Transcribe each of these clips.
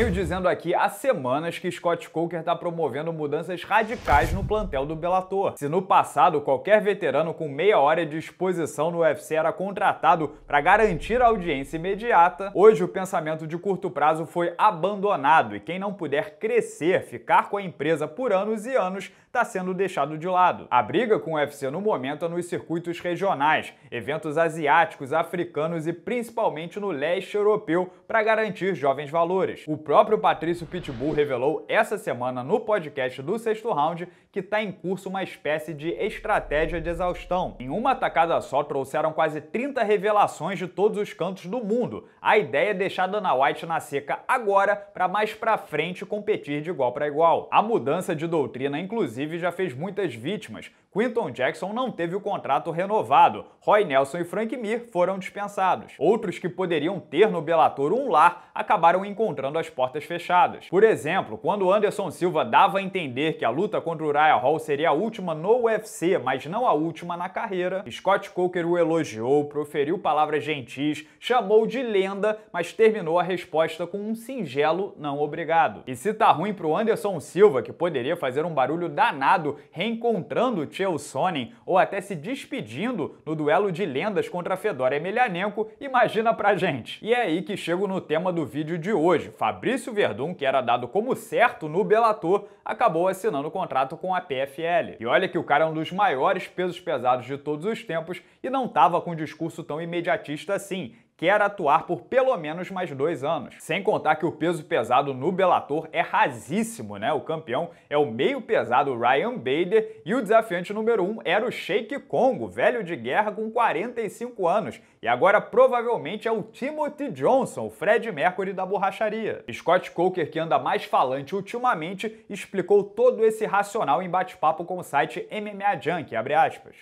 Venho dizendo aqui há semanas que Scott Coker está promovendo mudanças radicais no plantel do Bellator. Se no passado qualquer veterano com meia hora de exposição no UFC era contratado para garantir a audiência imediata, hoje o pensamento de curto prazo foi abandonado e quem não puder crescer, ficar com a empresa por anos e anos, está sendo deixado de lado. A briga com o UFC no momento é nos circuitos regionais, eventos asiáticos, africanos e principalmente no leste europeu para garantir jovens valores. O próprio Patrício Pitbull revelou essa semana no podcast do sexto round que está em curso uma espécie de estratégia de exaustão. Em uma tacada só, trouxeram quase 30 revelações de todos os cantos do mundo. A ideia é deixar Dana White na seca agora para mais pra frente competir de igual para igual. A mudança de doutrina, inclusive, já fez muitas vítimas, Quinton Jackson não teve o contrato renovado, Roy Nelson e Frank Mir foram dispensados. Outros que poderiam ter no Bellator um lar acabaram encontrando as portas fechadas. Por exemplo, quando Anderson Silva dava a entender que a luta contra Uriah Hall seria a última no UFC, mas não a última na carreira, Scott Coker o elogiou, proferiu palavras gentis, chamou de lenda, mas terminou a resposta com um singelo não obrigado. E se tá ruim pro Anderson Silva, que poderia fazer um barulho danado reencontrando o Shevchenko ou até se despedindo no duelo de lendas contra fedora Emelianenko, imagina pra gente. E é aí que chego no tema do vídeo de hoje. Fabrício Verdun, que era dado como certo no Bellator, acabou assinando o contrato com a PFL. E olha que o cara é um dos maiores pesos pesados de todos os tempos e não tava com um discurso tão imediatista assim quer atuar por pelo menos mais dois anos. Sem contar que o peso pesado no Bellator é rasíssimo, né? O campeão é o meio pesado Ryan Bader e o desafiante número um era o Sheik Congo, velho de guerra com 45 anos e agora provavelmente é o Timothy Johnson, o Fred Mercury da borracharia. Scott Coker, que anda mais falante ultimamente, explicou todo esse racional em bate-papo com o site MMA Junk,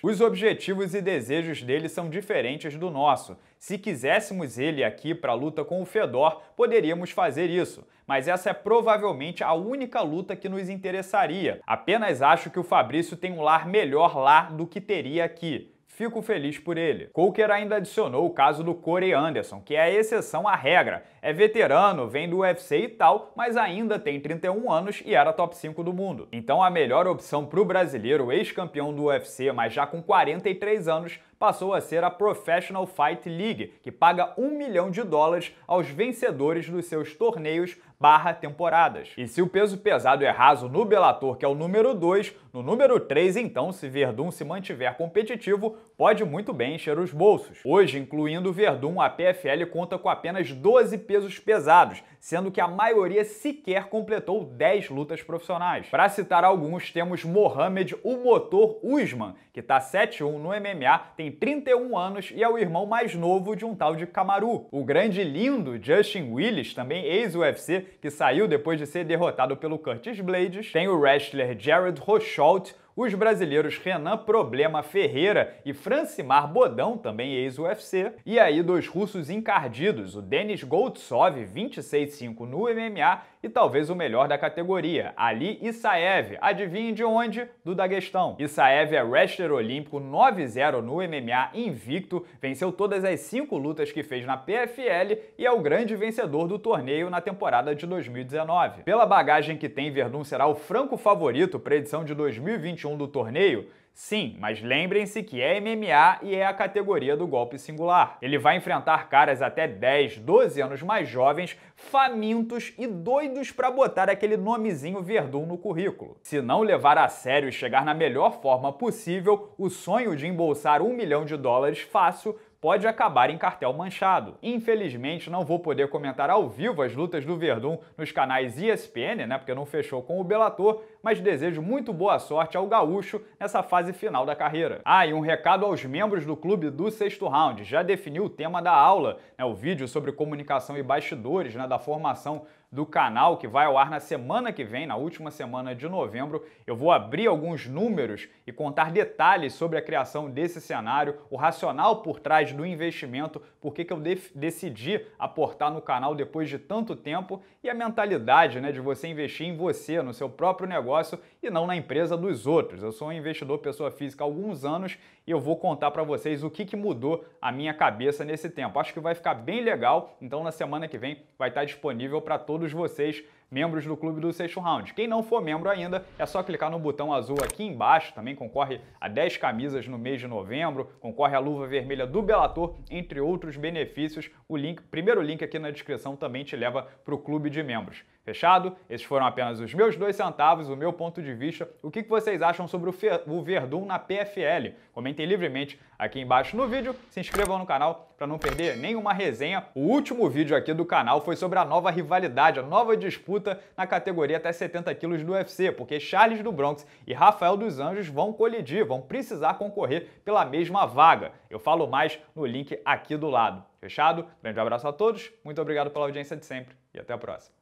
Os objetivos e desejos dele são diferentes do nosso. Se quiséssemos ele aqui para a luta com o Fedor, poderíamos fazer isso, mas essa é provavelmente a única luta que nos interessaria. Apenas acho que o Fabrício tem um lar melhor lá do que teria aqui. Fico feliz por ele. Coker ainda adicionou o caso do Corey Anderson, que é a exceção à regra é veterano, vem do UFC e tal, mas ainda tem 31 anos e era top 5 do mundo. Então a melhor opção para o brasileiro, ex-campeão do UFC, mas já com 43 anos, passou a ser a Professional Fight League, que paga um milhão de dólares aos vencedores dos seus torneios barra temporadas. E se o peso pesado é raso no Bellator, que é o número 2, no número 3, então, se Verdun se mantiver competitivo, pode muito bem encher os bolsos. Hoje, incluindo Verdun, a PFL conta com apenas 12 pesos pesos pesados, sendo que a maioria sequer completou 10 lutas profissionais. Para citar alguns, temos Mohamed o Motor Usman, que tá 7-1 no MMA, tem 31 anos e é o irmão mais novo de um tal de Camaru. O grande lindo Justin Willis, também ex-UFC, que saiu depois de ser derrotado pelo Curtis Blades. Tem o wrestler Jared Rocholt, os brasileiros Renan Problema Ferreira e Francimar Bodão, também ex-UFC, e aí dois russos encardidos, o Denis Goltsov, 26-5 no MMA e talvez o melhor da categoria, Ali Isaev, adivinhe de onde? Do Daguestão. Isaev é wrestler olímpico 9-0 no MMA invicto, venceu todas as cinco lutas que fez na PFL e é o grande vencedor do torneio na temporada de 2019. Pela bagagem que tem, Verdun será o franco favorito para a edição de 2021 do torneio? Sim, mas lembrem-se que é MMA e é a categoria do golpe singular. Ele vai enfrentar caras até 10, 12 anos mais jovens, famintos e doidos para botar aquele nomezinho verdun no currículo. Se não levar a sério e chegar na melhor forma possível, o sonho de embolsar um milhão de dólares fácil pode acabar em cartel manchado. Infelizmente, não vou poder comentar ao vivo as lutas do Verdun nos canais ESPN, né, porque não fechou com o Bellator, mas desejo muito boa sorte ao gaúcho nessa fase final da carreira. Ah, e um recado aos membros do clube do sexto round. Já definiu o tema da aula, né, o vídeo sobre comunicação e bastidores né, da formação do canal que vai ao ar na semana que vem, na última semana de novembro. Eu vou abrir alguns números e contar detalhes sobre a criação desse cenário, o racional por trás do investimento, por que eu decidi aportar no canal depois de tanto tempo e a mentalidade né, de você investir em você, no seu próprio negócio negócio e não na empresa dos outros. Eu sou um investidor pessoa física há alguns anos e eu vou contar para vocês o que, que mudou a minha cabeça nesse tempo. Acho que vai ficar bem legal, então na semana que vem vai estar disponível para todos vocês membros do clube do sexto round. Quem não for membro ainda, é só clicar no botão azul aqui embaixo, também concorre a 10 camisas no mês de novembro, concorre a luva vermelha do Belator, entre outros benefícios. O link, primeiro link aqui na descrição também te leva para o clube de membros. Fechado? Esses foram apenas os meus dois centavos, o meu ponto de vista. O que vocês acham sobre o Verdun na PFL? Comentem livremente aqui embaixo no vídeo, se inscrevam no canal para não perder nenhuma resenha. O último vídeo aqui do canal foi sobre a nova rivalidade, a nova disputa disputa na categoria até 70 quilos do UFC, porque Charles do Bronx e Rafael dos Anjos vão colidir, vão precisar concorrer pela mesma vaga. Eu falo mais no link aqui do lado. Fechado? Grande abraço a todos, muito obrigado pela audiência de sempre e até a próxima.